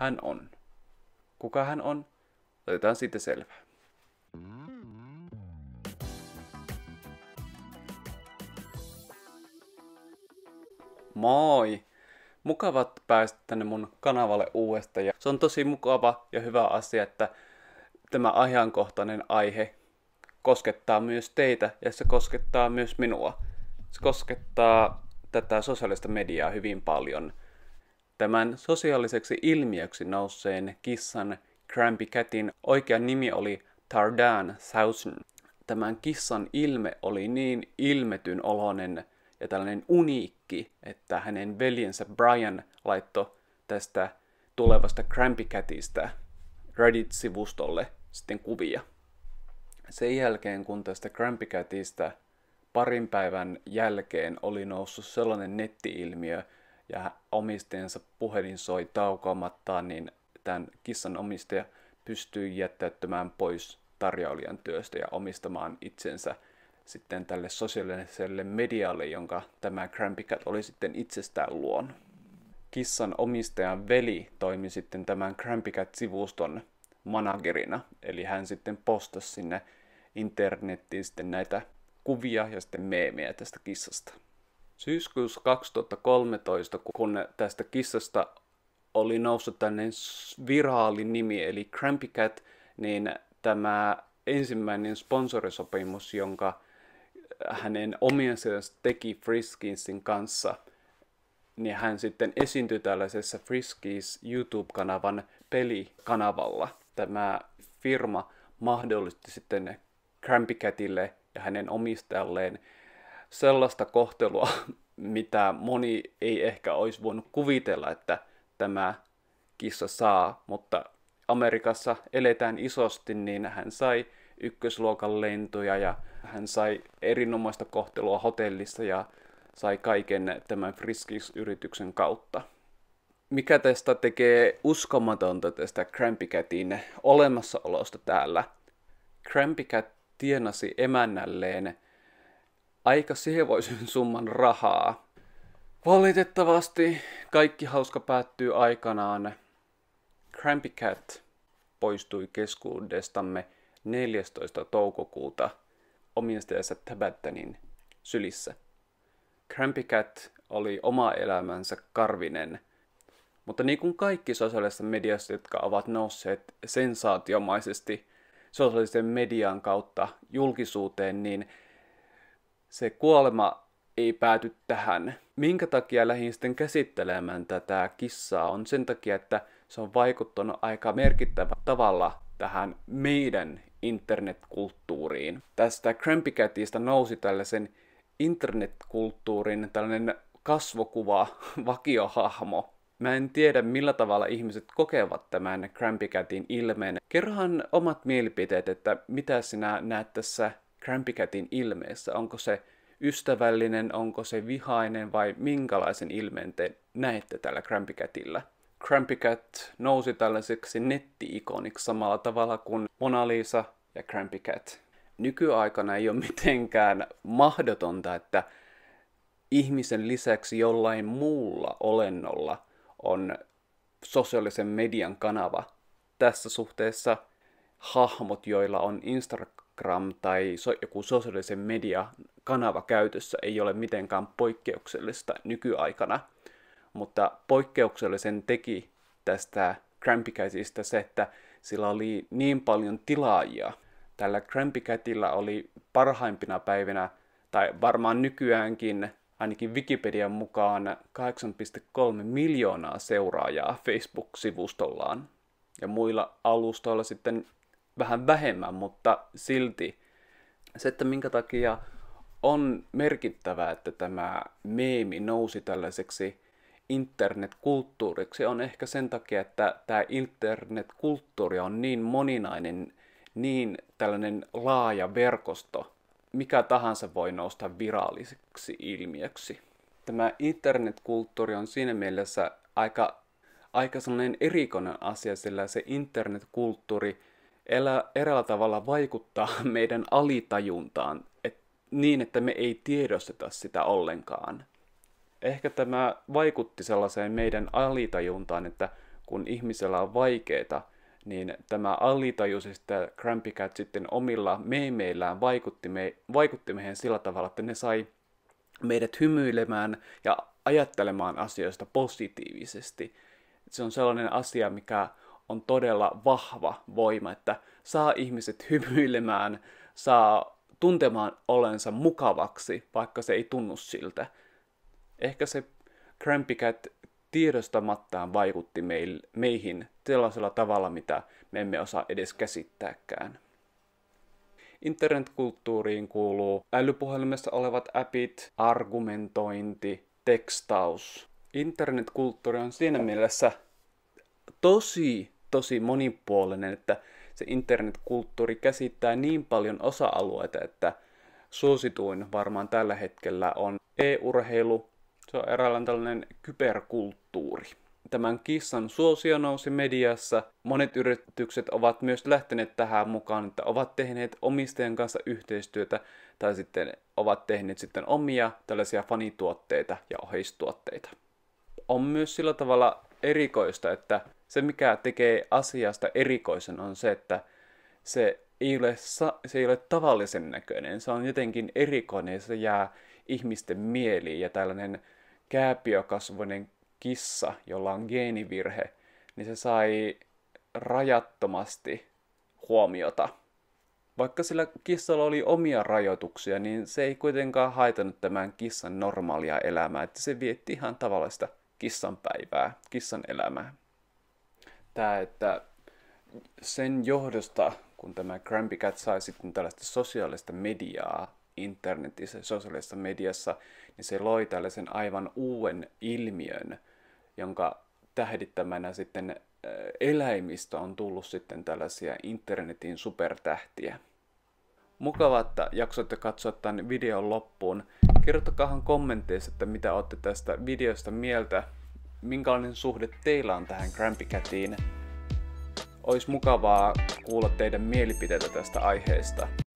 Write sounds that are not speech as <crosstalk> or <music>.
hän on. Kuka hän on, otetaan siitä selvää. Moi! Mukavat päästä tänne mun kanavalle uudestaan. Ja se on tosi mukava ja hyvä asia, että tämä ajankohtainen aihe koskettaa myös teitä ja se koskettaa myös minua. Se koskettaa tätä sosiaalista mediaa hyvin paljon – Tämän sosiaaliseksi ilmiöksi nousseen kissan Crampy Catin oikea nimi oli Tardan Sausen. Tämän kissan ilme oli niin ilmetyn oloinen ja tällainen uniikki, että hänen veljensä Brian laitto tästä tulevasta Crampy Catista Reddit-sivustolle sitten kuvia. Sen jälkeen, kun tästä Crampy Catista parin päivän jälkeen oli noussut sellainen nettiilmiö, ja omistajansa puhelin soi taukoamatta, niin tämän kissan omistaja pystyy jättäytymään pois tarjoilijan työstä ja omistamaan itsensä sitten tälle sosiaaliselle medialle, jonka tämä Crampy Cat oli sitten itsestään luon. Kissan omistajan veli toimi sitten tämän Crampy Cat-sivuston managerina, eli hän sitten postasi sinne internettiin sitten näitä kuvia ja sitten meemejä tästä kissasta. Syyskuussa 2013, kun tästä kissasta oli noussut tänne virallinen nimi, eli Crampy Cat, niin tämä ensimmäinen sponsorisopimus, jonka hänen omien teki Friskiesin kanssa, niin hän sitten esiintyi tällaisessa Friskies YouTube-kanavan pelikanavalla. Tämä firma mahdollisti sitten Crampy Catille ja hänen omistajalleen sellaista kohtelua, <laughs> mitä moni ei ehkä olisi voinut kuvitella, että tämä kissa saa, mutta Amerikassa eletään isosti, niin hän sai ykkösluokan lentoja ja hän sai erinomaista kohtelua hotellissa ja sai kaiken tämän Friskis-yrityksen kautta. Mikä tästä tekee uskomatonta tästä Crampy Catin olemassaolosta täällä? Crampy Cat tienasi emännälleen aika sievoisen <laughs> summan rahaa. Valitettavasti kaikki hauska päättyy aikanaan. Crampy Cat poistui keskuudestamme 14. toukokuuta omistajansa Tabattanin sylissä. Crampy Cat oli oma elämänsä karvinen, mutta niin kuin kaikki sosiaalisessa mediassa, jotka ovat nousseet sensaatiomaisesti sosiaalisen median kautta julkisuuteen, niin se kuolema ei pääty tähän. Minkä takia lähdin sitten käsittelemään tätä kissaa on sen takia, että se on vaikuttanut aika merkittävä tavalla tähän meidän internetkulttuuriin. Tästä Crampycatista nousi tällaisen internetkulttuurin tällainen kasvokuva, <laughs> vakiohahmo. Mä en tiedä millä tavalla ihmiset kokevat tämän Crampycatin ilmeen. Kerrohan omat mielipiteet, että mitä sinä näet tässä Catin ilmeessä? Onko se ystävällinen, onko se vihainen vai minkälaisen ilmeen te näette tällä Crampy Cat nousi tällaiseksi netti-ikoniksi samalla tavalla kuin Mona Lisa ja Cat Nykyaikana ei ole mitenkään mahdotonta, että ihmisen lisäksi jollain muulla olennolla on sosiaalisen median kanava. Tässä suhteessa hahmot, joilla on Instagram Instagram tai so, joku sosiaalisen media kanava käytössä ei ole mitenkään poikkeuksellista nykyaikana, mutta poikkeuksellisen teki tästä Crampikäisistä se, että sillä oli niin paljon tilaajia. Tällä Crampikätillä oli parhaimpina päivinä, tai varmaan nykyäänkin, ainakin Wikipedian mukaan 8,3 miljoonaa seuraajaa Facebook-sivustollaan. Ja muilla alustoilla sitten vähän vähemmän, mutta silti se, että minkä takia on merkittävää, että tämä meemi nousi tällaiseksi internetkulttuuriksi, on ehkä sen takia, että tämä internetkulttuuri on niin moninainen, niin tällainen laaja verkosto, mikä tahansa voi nousta viralliseksi ilmiöksi. Tämä internetkulttuuri on siinä mielessä aika, aika sellainen erikoinen asia, sillä se internetkulttuuri – elä, eräällä tavalla vaikuttaa <laughs> meidän alitajuntaan et, niin, että me ei tiedosteta sitä ollenkaan. Ehkä tämä vaikutti sellaiseen meidän alitajuntaan, että kun ihmisellä on vaikeita, niin tämä alitajuisista siis Cat sitten omilla meemeillään vaikutti, me, vaikutti meihin sillä tavalla, että ne sai meidät hymyilemään ja ajattelemaan asioista positiivisesti. Se on sellainen asia, mikä on todella vahva voima, että saa ihmiset <laughs> hymyilemään, saa tuntemaan olensa mukavaksi, vaikka se ei tunnu siltä. Ehkä se Crampy Cat tiedostamattaan vaikutti meil, meihin sellaisella tavalla, mitä me emme osaa edes käsittääkään. Internetkulttuuriin kuuluu älypuhelimessa olevat appit, argumentointi, tekstaus. Internetkulttuuri on siinä mielessä tosi tosi monipuolinen, että se internetkulttuuri käsittää niin paljon osa-alueita, että suosituin varmaan tällä hetkellä on e-urheilu. Se on eräänlainen tällainen kyberkulttuuri. Tämän kissan suosio nousi mediassa. Monet yritykset ovat myös lähteneet tähän mukaan, että ovat tehneet omistajan kanssa yhteistyötä tai sitten ovat tehneet sitten omia tällaisia fanituotteita ja oheistuotteita. On myös sillä tavalla erikoista, että se mikä tekee asiasta erikoisen on se, että se ei ole, se ei ole tavallisen näköinen, se on jotenkin erikoinen ja se jää ihmisten mieliin ja tällainen kääpiokasvoinen kissa, jolla on geenivirhe, niin se sai rajattomasti huomiota. Vaikka sillä kissalla oli omia rajoituksia, niin se ei kuitenkaan haitannut tämän kissan normaalia elämää, että se vietti ihan tavallista kissan päivää, kissan elämää. Tämä, että sen johdosta, kun tämä Grumpy Cat sai sitten tällaista sosiaalista mediaa internetissä, sosiaalisessa mediassa, niin se loi tällaisen aivan uuden ilmiön, jonka tähdittämänä sitten eläimistä on tullut sitten tällaisia internetin supertähtiä. Mukavaa, että jaksoitte katsoa tämän videon loppuun. Kertokaahan kommenteissa, että mitä olette tästä videosta mieltä, minkälainen suhde teillä on tähän Grampy Catiin. Olisi mukavaa kuulla teidän mielipiteitä tästä aiheesta.